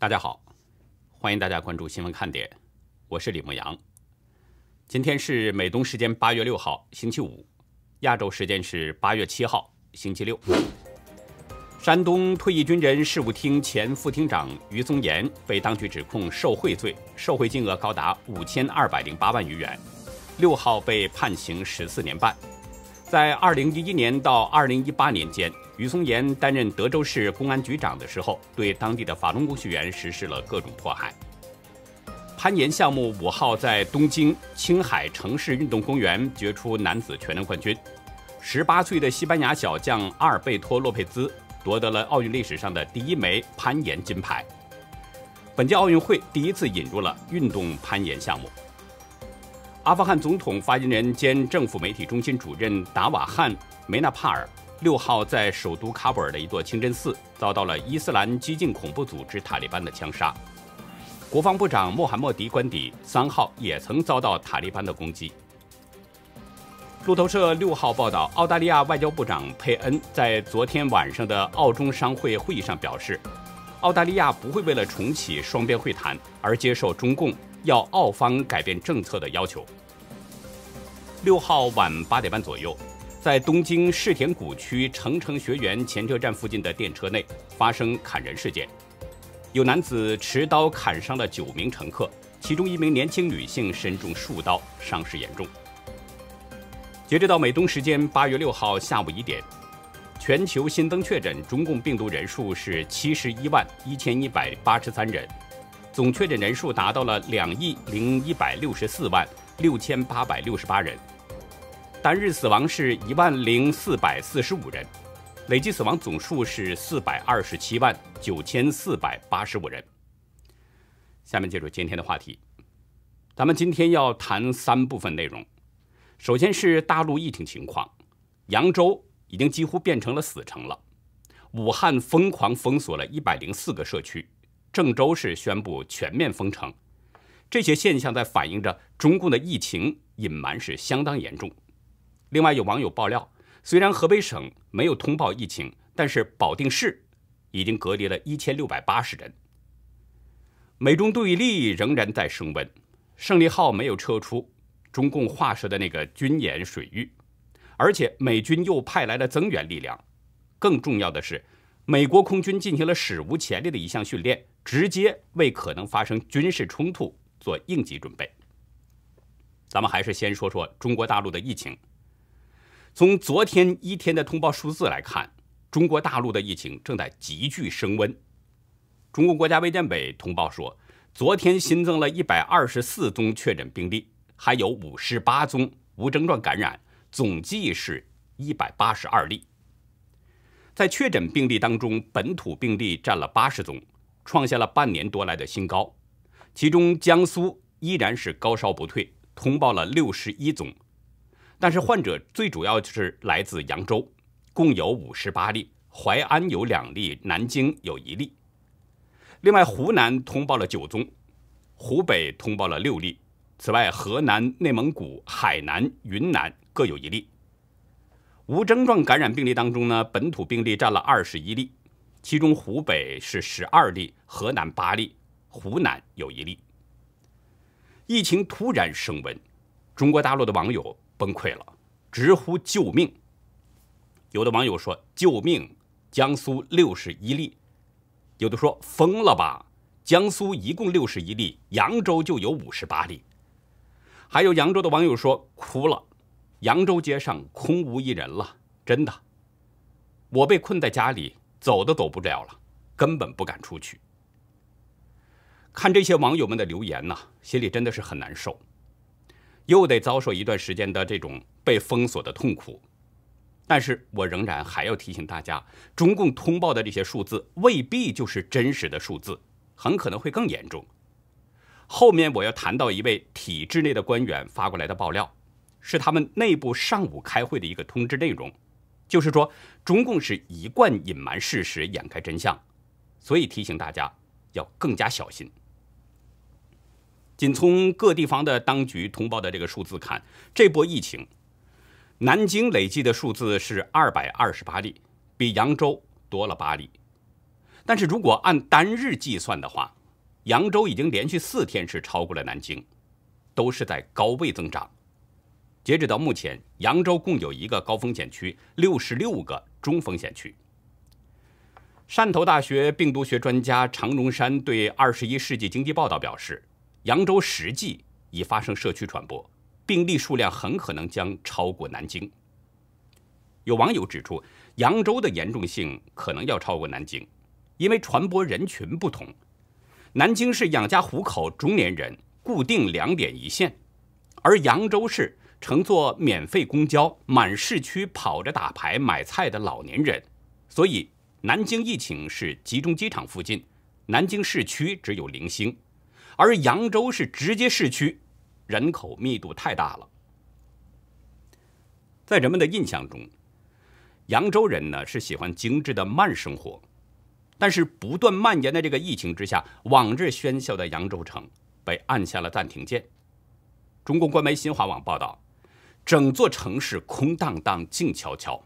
大家好，欢迎大家关注新闻看点，我是李梦阳。今天是美东时间八月六号星期五，亚洲时间是八月七号星期六。山东退役军人事务厅前副厅长于宗岩被当局指控受贿罪，受贿金额高达五千二百零八万余元，六号被判刑十四年半。在二零一一年到二零一八年间，于松岩担任德州市公安局长的时候，对当地的法轮功学员实施了各种迫害。攀岩项目五号在东京青海城市运动公园决出男子全能冠军，十八岁的西班牙小将阿尔贝托·洛佩兹夺得了奥运历史上的第一枚攀岩金牌。本届奥运会第一次引入了运动攀岩项目。阿富汗总统发言人兼政府媒体中心主任达瓦汉·梅纳帕尔六号在首都喀布尔的一座清真寺遭到了伊斯兰激进恐怖组织塔利班的枪杀。国防部长穆罕默迪官邸三号也曾遭到塔利班的攻击。路透社六号报道，澳大利亚外交部长佩恩在昨天晚上的澳中商会会议上表示，澳大利亚不会为了重启双边会谈而接受中共要澳方改变政策的要求。六号晚八点半左右，在东京世田谷区成城学园前车站附近的电车内发生砍人事件，有男子持刀砍伤了九名乘客，其中一名年轻女性身中数刀，伤势严重。截至到美东时间八月六号下午一点，全球新增确诊中共病毒人数是七十一万一千一百八十三人，总确诊人数达到了两亿零一百六十四万。六千八百六十八人，单日死亡是一万零四百四十五人，累计死亡总数是四百二十七万九千四百八十五人。下面进入今天的话题，咱们今天要谈三部分内容，首先是大陆疫情情况，扬州已经几乎变成了死城了，武汉疯狂封锁了一百零四个社区，郑州是宣布全面封城。这些现象在反映着中共的疫情隐瞒是相当严重。另外，有网友爆料，虽然河北省没有通报疫情，但是保定市已经隔离了一千六百八十人。美中对立仍然在升温，胜利号没有撤出中共划设的那个军演水域，而且美军又派来了增援力量。更重要的是，美国空军进行了史无前例的一项训练，直接为可能发生军事冲突。做应急准备。咱们还是先说说中国大陆的疫情。从昨天一天的通报数字来看，中国大陆的疫情正在急剧升温。中国国家卫健委通报说，昨天新增了一百二十四宗确诊病例，还有五十八宗无症状感染，总计是一百八十二例。在确诊病例当中，本土病例占了八十宗，创下了半年多来的新高。其中江苏依然是高烧不退，通报了六十一宗，但是患者最主要就是来自扬州，共有五十八例，淮安有两例，南京有一例。另外湖南通报了九宗，湖北通报了六例，此外河南、内蒙古、海南、云南各有一例。无症状感染病例当中呢，本土病例占了二十一例，其中湖北是十二例，河南八例。湖南有一例，疫情突然升温，中国大陆的网友崩溃了，直呼救命。有的网友说：“救命！江苏六十一例。”有的说：“疯了吧！江苏一共六十一例，扬州就有五十八例。”还有扬州的网友说：“哭了，扬州街上空无一人了。”真的，我被困在家里，走都走不了了，根本不敢出去。看这些网友们的留言呢，心里真的是很难受，又得遭受一段时间的这种被封锁的痛苦。但是我仍然还要提醒大家，中共通报的这些数字未必就是真实的数字，很可能会更严重。后面我要谈到一位体制内的官员发过来的爆料，是他们内部上午开会的一个通知内容，就是说中共是一贯隐瞒事实、掩盖真相，所以提醒大家要更加小心。仅从各地方的当局通报的这个数字看，这波疫情，南京累计的数字是二百二十八例，比扬州多了八例。但是如果按单日计算的话，扬州已经连续四天是超过了南京，都是在高位增长。截止到目前，扬州共有一个高风险区，六十六个中风险区。汕头大学病毒学专家常荣山对《二十一世纪经济报道》表示。扬州实际已发生社区传播，病例数量很可能将超过南京。有网友指出，扬州的严重性可能要超过南京，因为传播人群不同。南京是养家糊口中年人，固定两点一线；而扬州市乘坐免费公交、满市区跑着打牌、买菜的老年人。所以，南京疫情是集中机场附近，南京市区只有零星。而扬州是直接市区，人口密度太大了。在人们的印象中，扬州人呢是喜欢精致的慢生活，但是不断蔓延的这个疫情之下，往日喧嚣的扬州城被按下了暂停键。中国官媒新华网报道，整座城市空荡荡、静悄悄，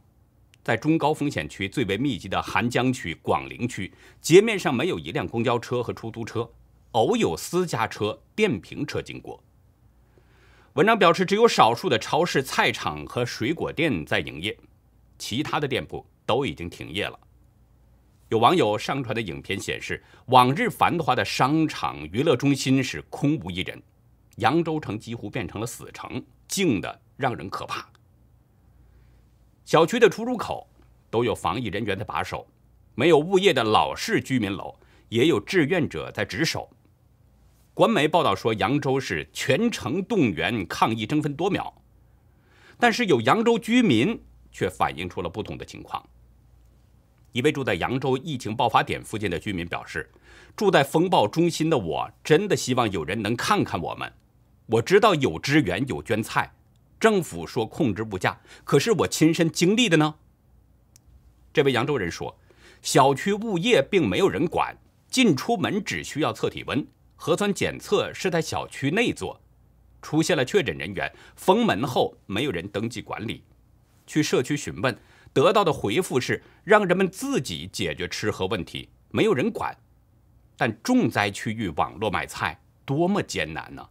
在中高风险区最为密集的邗江区、广陵区，街面上没有一辆公交车和出租车。偶有私家车、电瓶车经过。文章表示，只有少数的超市、菜场和水果店在营业，其他的店铺都已经停业了。有网友上传的影片显示，往日繁华的商场、娱乐中心是空无一人，扬州城几乎变成了死城，静的让人可怕。小区的出入口都有防疫人员的把守，没有物业的老式居民楼也有志愿者在值守。官媒报道说，扬州是全城动员抗议，争分夺秒。但是有扬州居民却反映出了不同的情况。一位住在扬州疫情爆发点附近的居民表示：“住在风暴中心的我，真的希望有人能看看我们。我知道有支援，有捐菜，政府说控制物价，可是我亲身经历的呢？”这位扬州人说：“小区物业并没有人管，进出门只需要测体温。”核酸检测是在小区内做，出现了确诊人员封门后，没有人登记管理。去社区询问得到的回复是让人们自己解决吃喝问题，没有人管。但重灾区域网络买菜多么艰难呢？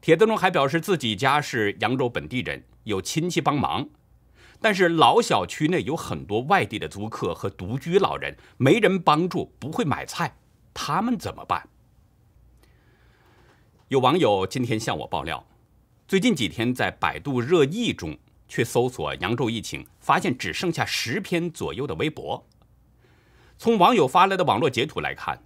帖子中还表示自己家是扬州本地人，有亲戚帮忙，但是老小区内有很多外地的租客和独居老人，没人帮助，不会买菜，他们怎么办？有网友今天向我爆料，最近几天在百度热议中去搜索扬州疫情，发现只剩下十篇左右的微博。从网友发来的网络截图来看，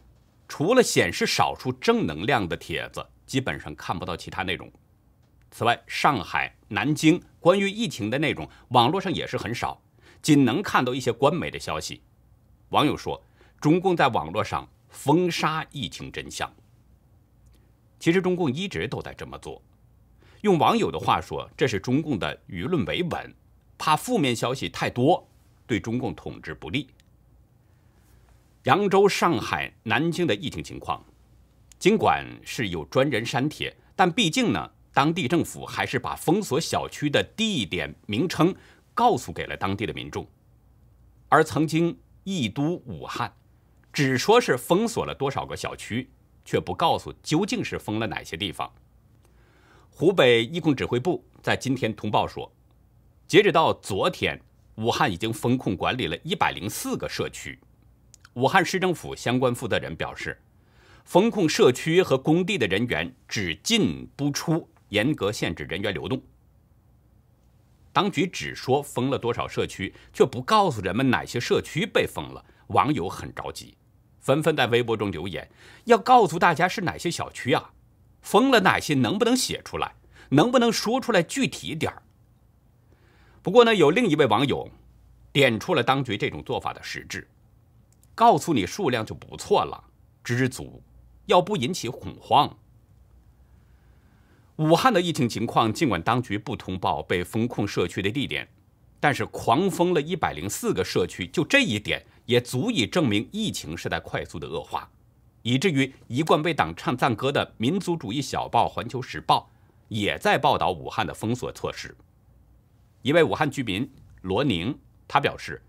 除了显示少数正能量的帖子，基本上看不到其他内容。此外，上海、南京关于疫情的内容，网络上也是很少，仅能看到一些官媒的消息。网友说，中共在网络上封杀疫情真相。其实中共一直都在这么做，用网友的话说，这是中共的舆论维稳，怕负面消息太多，对中共统治不利。扬州、上海、南京的疫情情况，尽管是有专人删帖，但毕竟呢，当地政府还是把封锁小区的地点名称告诉给了当地的民众，而曾经一都武汉，只说是封锁了多少个小区。却不告诉究竟是封了哪些地方。湖北疫控指挥部在今天通报说，截止到昨天，武汉已经封控管理了一百零四个社区。武汉市政府相关负责人表示，封控社区和工地的人员只进不出，严格限制人员流动。当局只说封了多少社区，却不告诉人们哪些社区被封了，网友很着急。纷纷在微博中留言，要告诉大家是哪些小区啊，封了哪些，能不能写出来，能不能说出来具体点儿？不过呢，有另一位网友点出了当局这种做法的实质，告诉你数量就不错了，知足，要不引起恐慌。武汉的疫情情况，尽管当局不通报被封控社区的地点，但是狂封了一百零四个社区，就这一点。也足以证明疫情是在快速的恶化，以至于一贯为党唱赞歌的民族主义小报《环球时报》也在报道武汉的封锁措施。一位武汉居民罗宁他表示，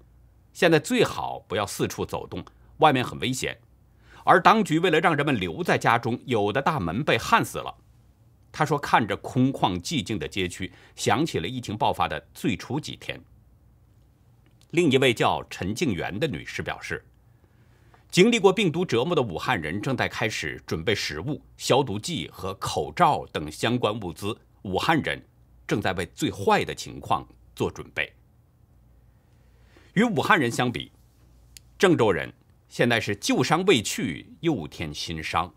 现在最好不要四处走动，外面很危险。而当局为了让人们留在家中，有的大门被焊死了。他说：“看着空旷寂静的街区，想起了疫情爆发的最初几天。”另一位叫陈静元的女士表示：“经历过病毒折磨的武汉人正在开始准备食物、消毒剂和口罩等相关物资。武汉人正在为最坏的情况做准备。与武汉人相比，郑州人现在是旧伤未去，又添新伤。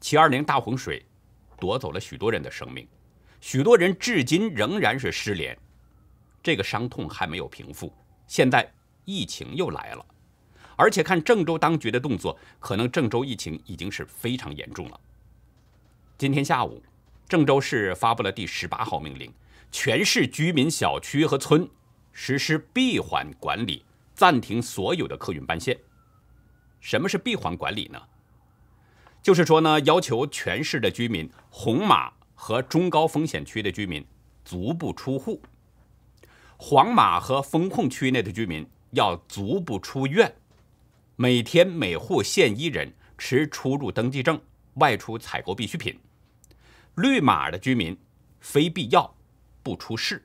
七二零大洪水夺走了许多人的生命，许多人至今仍然是失联，这个伤痛还没有平复。”现在疫情又来了，而且看郑州当局的动作，可能郑州疫情已经是非常严重了。今天下午，郑州市发布了第十八号命令，全市居民小区和村实施闭环管理，暂停所有的客运班线。什么是闭环管理呢？就是说呢，要求全市的居民、红码和中高风险区的居民足不出户。黄码和封控区内的居民要足不出院，每天每户限一人持出入登记证外出采购必需品。绿码的居民非必要不出市。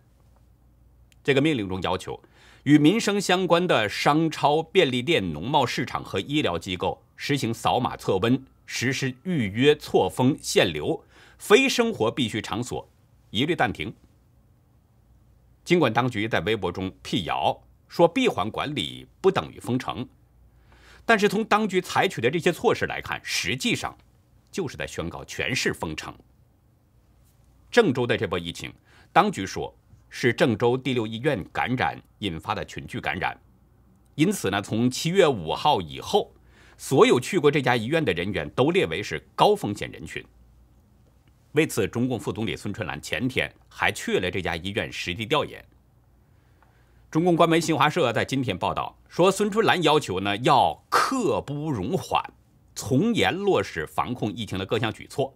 这个命令中要求，与民生相关的商超、便利店、农贸市场和医疗机构实行扫码测温，实施预约错峰限流，非生活必需场所一律暂停。尽管当局在微博中辟谣说“闭环管理不等于封城”，但是从当局采取的这些措施来看，实际上就是在宣告全市封城。郑州的这波疫情，当局说是郑州第六医院感染引发的群聚感染，因此呢，从七月五号以后，所有去过这家医院的人员都列为是高风险人群。为此，中共副总理孙春兰前天还去了这家医院实地调研。中共官媒新华社在今天报道说，孙春兰要求呢要刻不容缓，从严落实防控疫情的各项举措，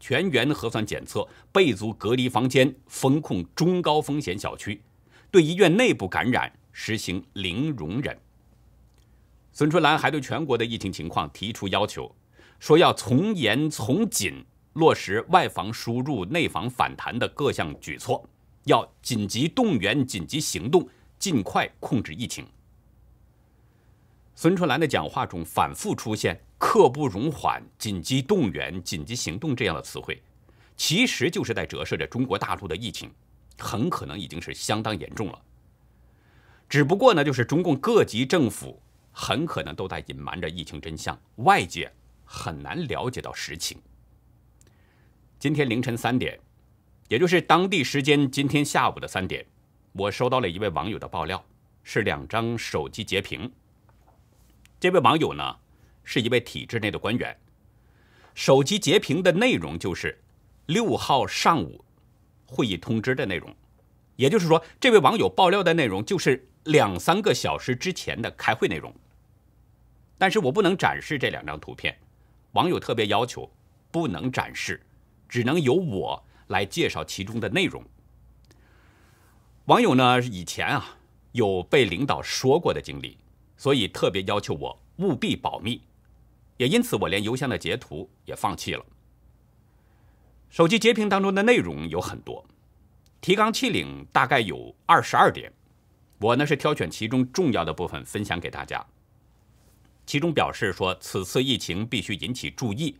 全员核酸检测，备足隔离房间，封控中高风险小区，对医院内部感染实行零容忍。孙春兰还对全国的疫情情况提出要求，说要从严从紧。落实外防输入、内防反弹的各项举措，要紧急动员、紧急行动，尽快控制疫情。孙春兰的讲话中反复出现“刻不容缓”“紧急动员”“紧急行动”这样的词汇，其实就是在折射着中国大陆的疫情很可能已经是相当严重了。只不过呢，就是中共各级政府很可能都在隐瞒着疫情真相，外界很难了解到实情。今天凌晨三点，也就是当地时间今天下午的三点，我收到了一位网友的爆料，是两张手机截屏。这位网友呢，是一位体制内的官员。手机截屏的内容就是六号上午会议通知的内容，也就是说，这位网友爆料的内容就是两三个小时之前的开会内容。但是我不能展示这两张图片，网友特别要求不能展示。只能由我来介绍其中的内容。网友呢以前啊有被领导说过的经历，所以特别要求我务必保密，也因此我连邮箱的截图也放弃了。手机截屏当中的内容有很多，提纲挈领大概有二十二点，我呢是挑选其中重要的部分分享给大家。其中表示说，此次疫情必须引起注意。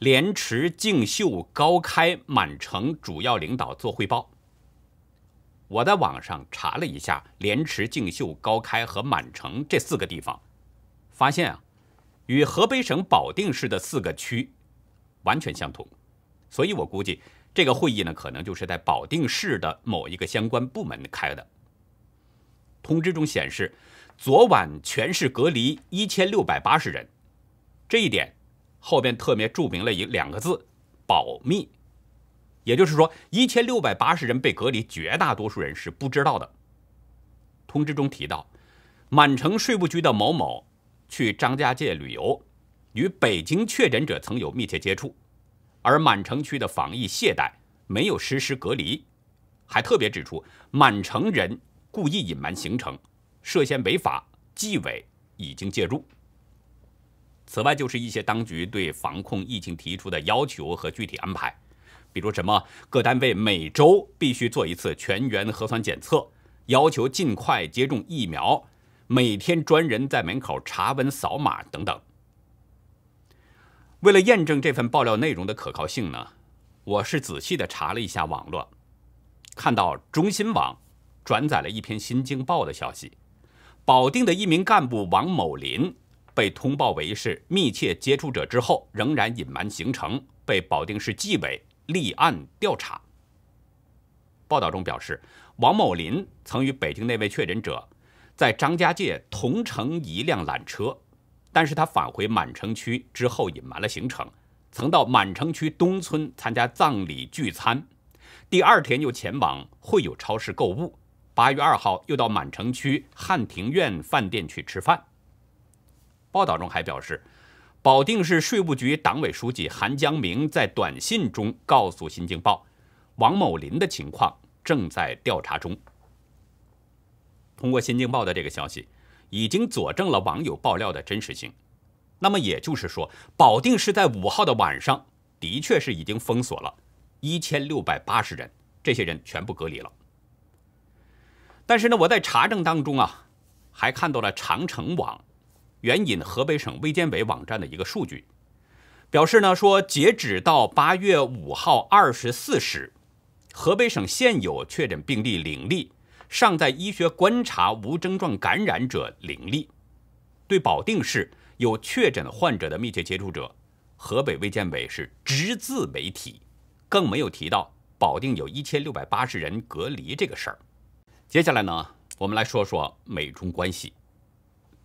莲池、竞秀、高开、满城主要领导做汇报。我在网上查了一下莲池、竞秀、高开和满城这四个地方，发现啊，与河北省保定市的四个区完全相同。所以我估计这个会议呢，可能就是在保定市的某一个相关部门开的。通知中显示，昨晚全市隔离一千六百八十人，这一点。后边特别注明了一两个字“保密”，也就是说，一千六百八十人被隔离，绝大多数人是不知道的。通知中提到，满城税务局的某某去张家界旅游，与北京确诊者曾有密切接触，而满城区的防疫懈怠，没有实施隔离，还特别指出满城人故意隐瞒行程，涉嫌违法，纪委已经介入。此外，就是一些当局对防控疫情提出的要求和具体安排，比如什么各单位每周必须做一次全员核酸检测，要求尽快接种疫苗，每天专人在门口查温扫码等等。为了验证这份爆料内容的可靠性呢，我是仔细的查了一下网络，看到中新网转载了一篇新京报的消息，保定的一名干部王某林。被通报为是密切接触者之后，仍然隐瞒行程，被保定市纪委立案调查。报道中表示，王某林曾与北京那位确诊者在张家界同乘一辆缆车，但是他返回满城区之后隐瞒了行程，曾到满城区东村参加葬礼聚餐，第二天又前往惠友超市购物，八月二号又到满城区汉庭苑饭店去吃饭。报道中还表示，保定市税务局党委书记韩江明在短信中告诉新京报，王某林的情况正在调查中。通过新京报的这个消息，已经佐证了网友爆料的真实性。那么也就是说，保定市在五号的晚上，的确是已经封锁了1680人，这些人全部隔离了。但是呢，我在查证当中啊，还看到了长城网。援引河北省卫健委网站的一个数据，表示呢说，截止到八月五号二十四时，河北省现有确诊病例零例，尚在医学观察无症状感染者零例。对保定市有确诊患者的密切接触者，河北卫健委是只字未提，更没有提到保定有1680人隔离这个事儿。接下来呢，我们来说说美中关系。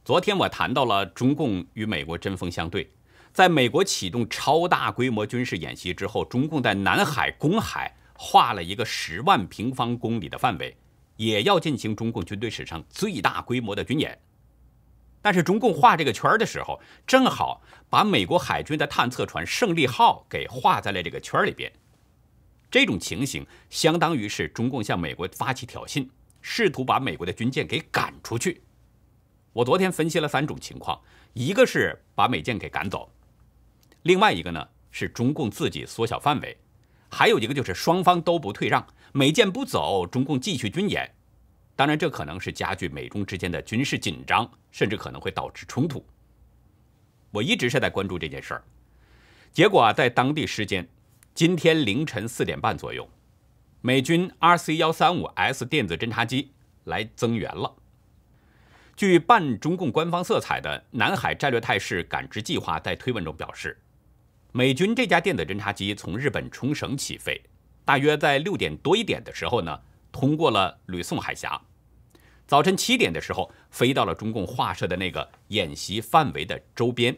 昨天我谈到了中共与美国针锋相对，在美国启动超大规模军事演习之后，中共在南海公海画了一个十万平方公里的范围，也要进行中共军队史上最大规模的军演。但是中共画这个圈的时候，正好把美国海军的探测船“胜利号”给画在了这个圈里边。这种情形相当于是中共向美国发起挑衅，试图把美国的军舰给赶出去。我昨天分析了三种情况，一个是把美舰给赶走，另外一个呢是中共自己缩小范围，还有一个就是双方都不退让，美舰不走，中共继续军演。当然，这可能是加剧美中之间的军事紧张，甚至可能会导致冲突。我一直是在关注这件事儿，结果啊，在当地时间今天凌晨四点半左右，美军 RC 幺三五 S 电子侦察机来增援了。据半中共官方色彩的《南海战略态势感知计划》在推文中表示，美军这家电子侦察机从日本冲绳起飞，大约在六点多一点的时候呢，通过了吕宋海峡，早晨七点的时候飞到了中共画设的那个演习范围的周边。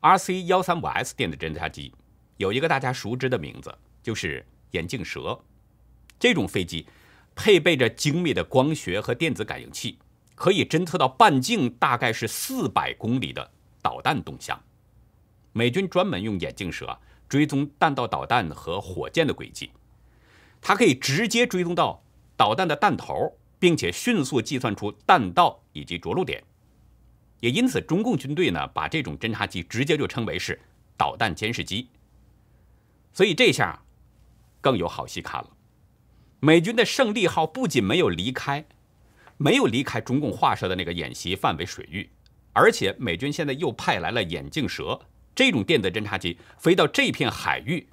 R C 幺三五 S 电子侦察机有一个大家熟知的名字，就是眼镜蛇，这种飞机。配备着精密的光学和电子感应器，可以侦测到半径大概是四百公里的导弹动向。美军专门用眼镜蛇追踪弹道导弹和火箭的轨迹，它可以直接追踪到导弹的弹头，并且迅速计算出弹道以及着陆点。也因此，中共军队呢把这种侦察机直接就称为是导弹监视机。所以这下更有好戏看了。美军的“胜利号”不仅没有离开，没有离开中共划设的那个演习范围水域，而且美军现在又派来了眼镜蛇这种电子侦察机飞到这片海域。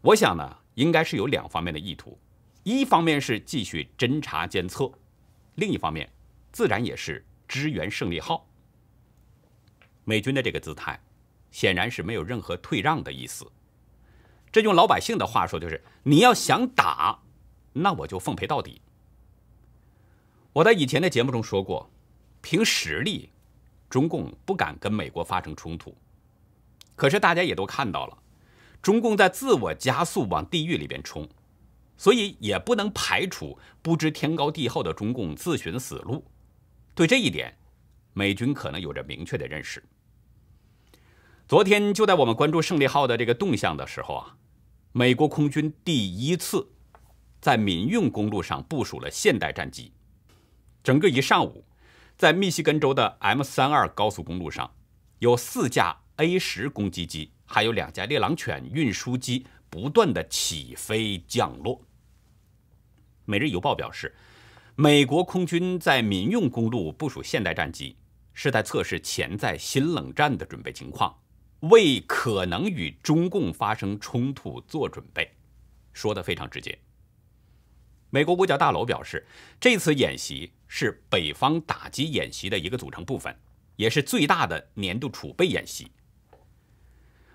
我想呢，应该是有两方面的意图：一方面是继续侦察监测，另一方面自然也是支援“胜利号”。美军的这个姿态显然是没有任何退让的意思。这用老百姓的话说，就是你要想打。那我就奉陪到底。我在以前的节目中说过，凭实力，中共不敢跟美国发生冲突。可是大家也都看到了，中共在自我加速往地狱里边冲，所以也不能排除不知天高地厚的中共自寻死路。对这一点，美军可能有着明确的认识。昨天就在我们关注胜利号的这个动向的时候啊，美国空军第一次。在民用公路上部署了现代战机，整个一上午，在密西根州的 M 三二高速公路上，有四架 A 十攻击机，还有两架猎狼犬运输机不断的起飞降落。每日邮报表示，美国空军在民用公路部署现代战机，是在测试潜在新冷战的准备情况，为可能与中共发生冲突做准备，说的非常直接。美国五角大楼表示，这次演习是北方打击演习的一个组成部分，也是最大的年度储备演习。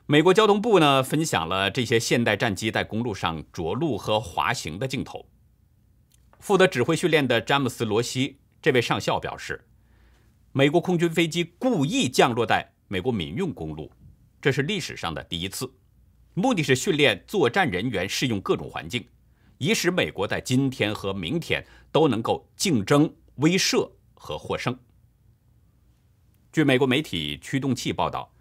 美国交通部呢分享了这些现代战机在公路上着陆和滑行的镜头。负责指挥训练的詹姆斯·罗西这位上校表示，美国空军飞机故意降落在美国民用公路，这是历史上的第一次，目的是训练作战人员适应各种环境。以使美国在今天和明天都能够竞争、威慑和获胜。据美国媒体驱动器报道，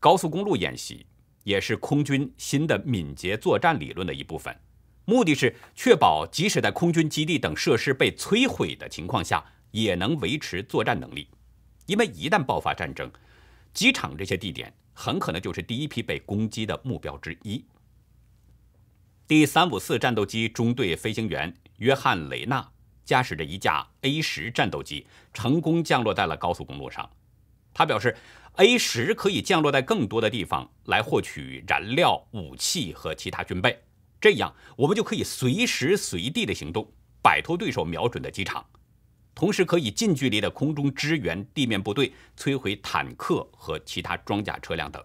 高速公路演习也是空军新的敏捷作战理论的一部分，目的是确保即使在空军基地等设施被摧毁的情况下，也能维持作战能力。因为一旦爆发战争，机场这些地点很可能就是第一批被攻击的目标之一。第三五四战斗机中队飞行员约翰·雷纳驾驶着一架 A 十战斗机成功降落在了高速公路上。他表示，A 十可以降落在更多的地方来获取燃料、武器和其他军备，这样我们就可以随时随地的行动，摆脱对手瞄准的机场，同时可以近距离的空中支援地面部队，摧毁坦克和其他装甲车辆等。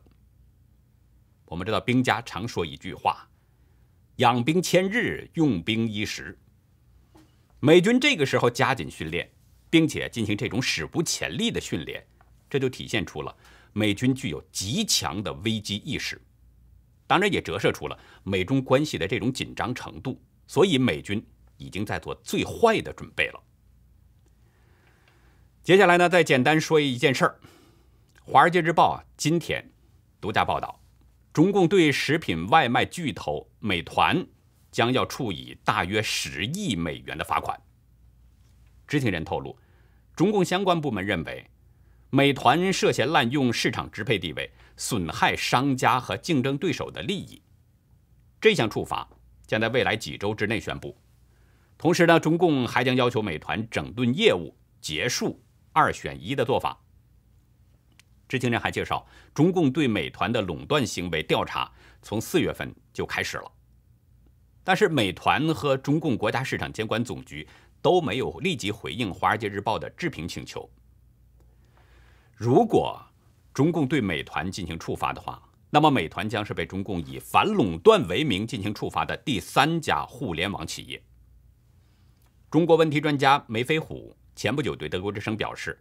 我们知道，兵家常说一句话。养兵千日，用兵一时。美军这个时候加紧训练，并且进行这种史无前例的训练，这就体现出了美军具有极强的危机意识，当然也折射出了美中关系的这种紧张程度。所以，美军已经在做最坏的准备了。接下来呢，再简单说一件事儿，《华尔街日报》今天独家报道。中共对食品外卖巨头美团将要处以大约十亿美元的罚款。知情人透露，中共相关部门认为美团涉嫌滥用市场支配地位，损害商家和竞争对手的利益。这项处罚将在未来几周之内宣布。同时呢，中共还将要求美团整顿业务，结束二选一的做法。知情人还介绍，中共对美团的垄断行为调查从四月份就开始了，但是美团和中共国家市场监管总局都没有立即回应《华尔街日报》的置评请求。如果中共对美团进行处罚的话，那么美团将是被中共以反垄断为名进行处罚的第三家互联网企业。中国问题专家梅飞虎前不久对《德国之声》表示。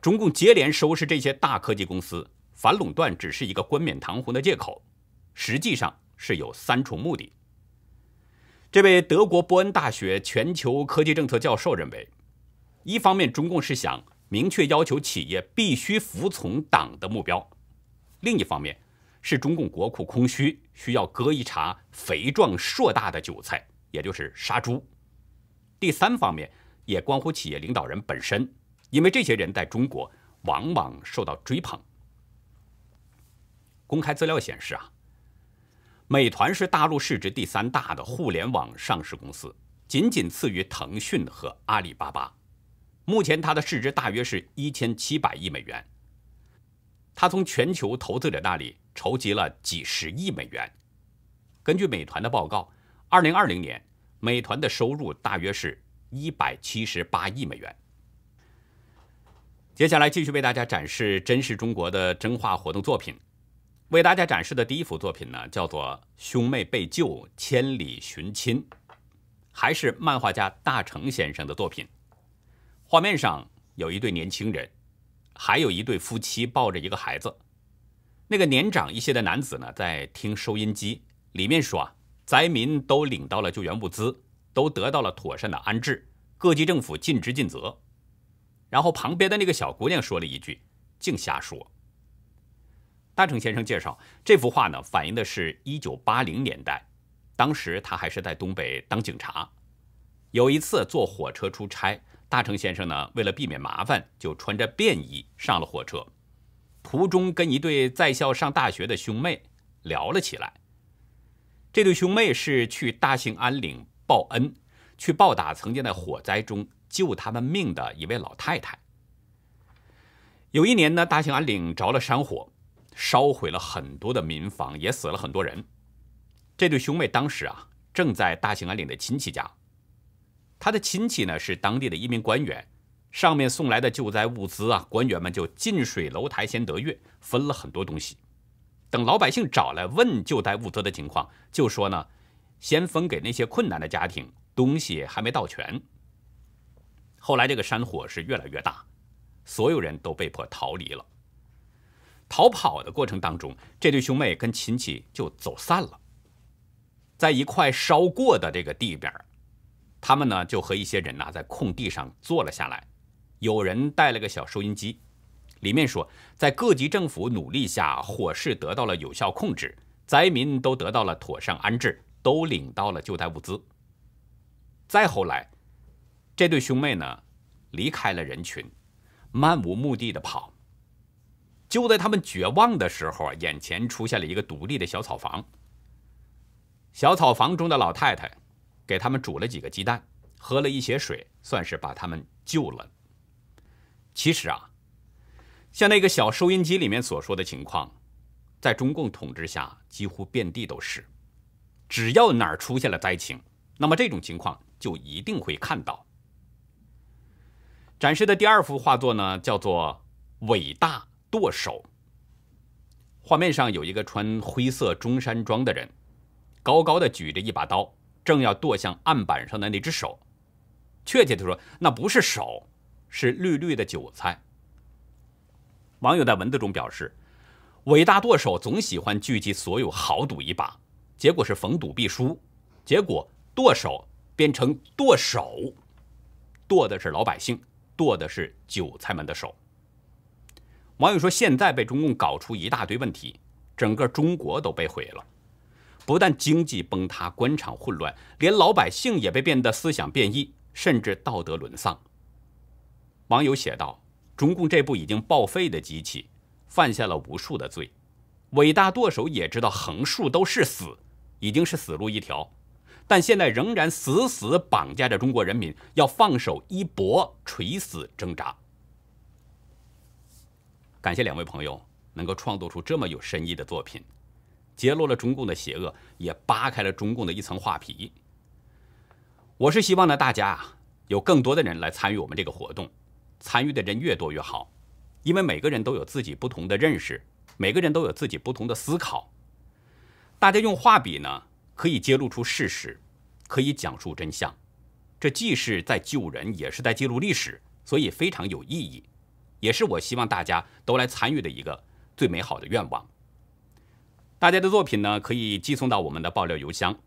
中共接连收拾这些大科技公司，反垄断只是一个冠冕堂皇的借口，实际上是有三重目的。这位德国波恩大学全球科技政策教授认为，一方面，中共是想明确要求企业必须服从党的目标；另一方面，是中共国库空虚，需要割一茬肥壮硕大的韭菜，也就是杀猪；第三方面，也关乎企业领导人本身。因为这些人在中国往往受到追捧。公开资料显示啊，美团是大陆市值第三大的互联网上市公司，仅仅次于腾讯和阿里巴巴。目前它的市值大约是一千七百亿美元。它从全球投资者那里筹集了几十亿美元。根据美团的报告，二零二零年美团的收入大约是一百七十八亿美元。接下来继续为大家展示真实中国的真画活动作品。为大家展示的第一幅作品呢，叫做《兄妹被救千里寻亲》，还是漫画家大成先生的作品。画面上有一对年轻人，还有一对夫妻抱着一个孩子。那个年长一些的男子呢，在听收音机，里面说啊，灾民都领到了救援物资，都得到了妥善的安置，各级政府尽职尽责。然后旁边的那个小姑娘说了一句：“净瞎说。”大成先生介绍，这幅画呢，反映的是1980年代，当时他还是在东北当警察。有一次坐火车出差，大成先生呢，为了避免麻烦，就穿着便衣上了火车。途中跟一对在校上大学的兄妹聊了起来。这对兄妹是去大兴安岭报恩，去报答曾经在火灾中。救他们命的一位老太太。有一年呢，大兴安岭着了山火，烧毁了很多的民房，也死了很多人。这对兄妹当时啊，正在大兴安岭的亲戚家。他的亲戚呢是当地的一名官员，上面送来的救灾物资啊，官员们就近水楼台先得月，分了很多东西。等老百姓找来问救灾物资的情况，就说呢，先分给那些困难的家庭，东西还没到全。后来这个山火是越来越大，所有人都被迫逃离了。逃跑的过程当中，这对兄妹跟亲戚就走散了。在一块烧过的这个地边，他们呢就和一些人呐在空地上坐了下来。有人带了个小收音机，里面说在各级政府努力下，火势得到了有效控制，灾民都得到了妥善安置，都领到了救灾物资。再后来。这对兄妹呢，离开了人群，漫无目的的跑。就在他们绝望的时候啊，眼前出现了一个独立的小草房。小草房中的老太太，给他们煮了几个鸡蛋，喝了一些水，算是把他们救了。其实啊，像那个小收音机里面所说的情况，在中共统治下几乎遍地都是。只要哪儿出现了灾情，那么这种情况就一定会看到。展示的第二幅画作呢，叫做《伟大剁手》。画面上有一个穿灰色中山装的人，高高的举着一把刀，正要剁向案板上的那只手。确切地说，那不是手，是绿绿的韭菜。网友在文字中表示：“伟大剁手总喜欢聚集所有豪赌一把，结果是逢赌必输，结果剁手变成剁手，剁的是老百姓。”剁的是韭菜们的手。网友说：“现在被中共搞出一大堆问题，整个中国都被毁了，不但经济崩塌、官场混乱，连老百姓也被变得思想变异，甚至道德沦丧。”网友写道：“中共这部已经报废的机器，犯下了无数的罪，伟大舵手也知道横竖都是死，已经是死路一条。”但现在仍然死死绑架着中国人民，要放手一搏，垂死挣扎。感谢两位朋友能够创作出这么有深意的作品，揭露了中共的邪恶，也扒开了中共的一层画皮。我是希望呢，大家啊，有更多的人来参与我们这个活动，参与的人越多越好，因为每个人都有自己不同的认识，每个人都有自己不同的思考。大家用画笔呢？可以揭露出事实，可以讲述真相，这既是在救人，也是在记录历史，所以非常有意义，也是我希望大家都来参与的一个最美好的愿望。大家的作品呢，可以寄送到我们的爆料邮箱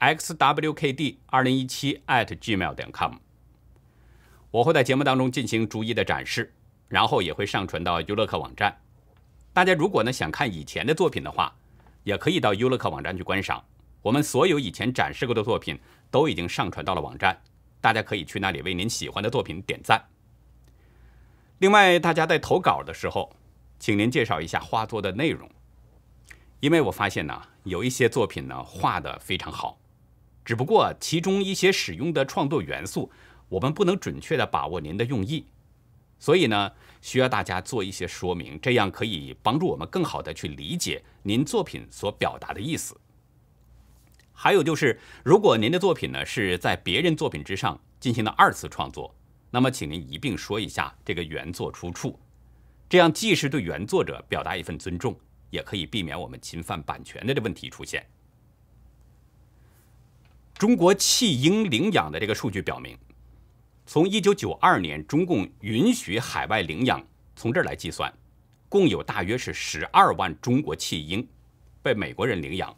xwkd2017@gmail.com，我会在节目当中进行逐一的展示，然后也会上传到优乐客网站。大家如果呢想看以前的作品的话，也可以到优乐客网站去观赏。我们所有以前展示过的作品都已经上传到了网站，大家可以去那里为您喜欢的作品点赞。另外，大家在投稿的时候，请您介绍一下画作的内容，因为我发现呢，有一些作品呢画的非常好，只不过其中一些使用的创作元素，我们不能准确的把握您的用意，所以呢，需要大家做一些说明，这样可以帮助我们更好的去理解您作品所表达的意思。还有就是，如果您的作品呢是在别人作品之上进行的二次创作，那么请您一并说一下这个原作出处，这样既是对原作者表达一份尊重，也可以避免我们侵犯版权的这问题出现。中国弃婴领养的这个数据表明，从一九九二年中共允许海外领养，从这儿来计算，共有大约是十二万中国弃婴被美国人领养。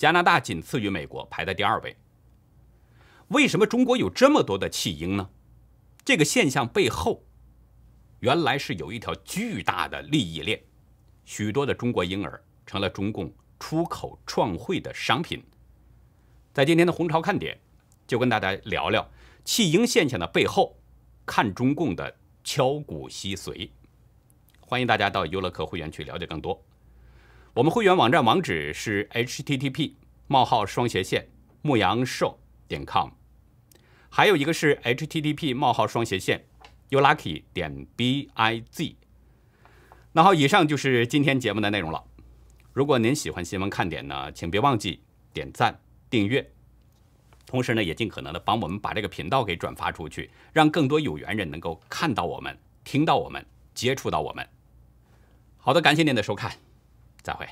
加拿大仅次于美国，排在第二位。为什么中国有这么多的弃婴呢？这个现象背后，原来是有一条巨大的利益链，许多的中国婴儿成了中共出口创汇的商品。在今天的红潮看点，就跟大家聊聊弃婴现象的背后，看中共的敲骨吸髓。欢迎大家到优乐客会员去了解更多。我们会员网站网址是 http: 冒号双斜线牧羊兽点 com，还有一个是 http: 冒号双斜线 youlucky 点 biz。那好，以上就是今天节目的内容了。如果您喜欢新闻看点呢，请别忘记点赞、订阅，同时呢，也尽可能的帮我们把这个频道给转发出去，让更多有缘人能够看到我们、听到我们、接触到我们。好的，感谢您的收看。再会。